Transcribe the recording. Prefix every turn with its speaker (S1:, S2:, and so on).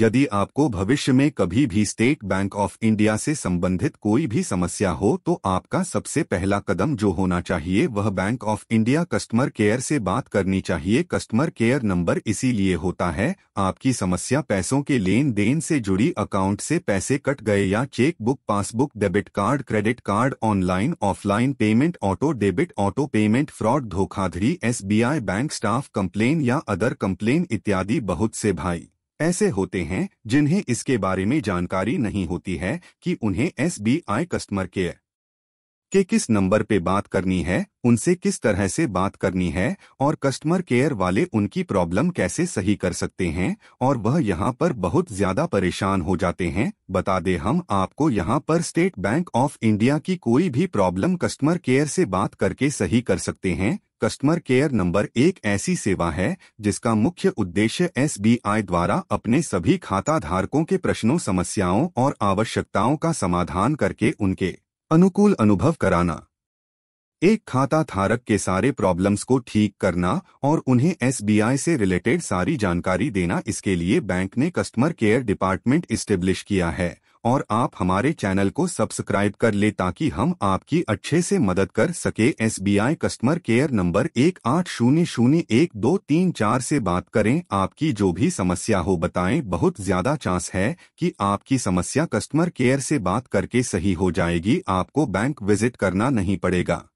S1: यदि आपको भविष्य में कभी भी स्टेट बैंक ऑफ इंडिया से संबंधित कोई भी समस्या हो तो आपका सबसे पहला कदम जो होना चाहिए वह Bank of India customer care से बात करनी चाहिए कस्टमर केयर नंबर इसीलिए होता है आपकी समस्या पैसों के लेन देन से जुड़ी अकाउंट से पैसे कट गए या cheque book passbook debit card credit card online offline payment auto debit auto payment fraud धोखाधड़ी एस बैंक स्टाफ कम्प्लेन या अदर कम्प्लेन इत्यादि बहुत से भाई ऐसे होते हैं जिन्हें इसके बारे में जानकारी नहीं होती है कि उन्हें एसबीआई कस्टमर केयर के किस नंबर पे बात करनी है उनसे किस तरह से बात करनी है और कस्टमर केयर वाले उनकी प्रॉब्लम कैसे सही कर सकते हैं और वह यहाँ पर बहुत ज्यादा परेशान हो जाते हैं बता दें हम आपको यहाँ पर स्टेट बैंक ऑफ इंडिया की कोई भी प्रॉब्लम कस्टमर केयर से बात करके सही कर सकते हैं कस्टमर केयर नंबर एक ऐसी सेवा है जिसका मुख्य उद्देश्य एसबीआई द्वारा अपने सभी खाताधारकों के प्रश्नों समस्याओं और आवश्यकताओं का समाधान करके उनके अनुकूल अनुभव कराना एक खाता धारक के सारे प्रॉब्लम्स को ठीक करना और उन्हें एसबीआई से रिलेटेड सारी जानकारी देना इसके लिए बैंक ने कस्टमर केयर डिपार्टमेंट इस्टेब्लिश किया है और आप हमारे चैनल को सब्सक्राइब कर ले ताकि हम आपकी अच्छे से मदद कर सके एसबीआई कस्टमर केयर नंबर एक आठ शून्य शून्य एक दो तीन चार से बात करें आपकी जो भी समस्या हो बताएं बहुत ज्यादा चांस है कि आपकी समस्या कस्टमर केयर से बात करके सही हो जाएगी आपको बैंक विजिट करना नहीं पड़ेगा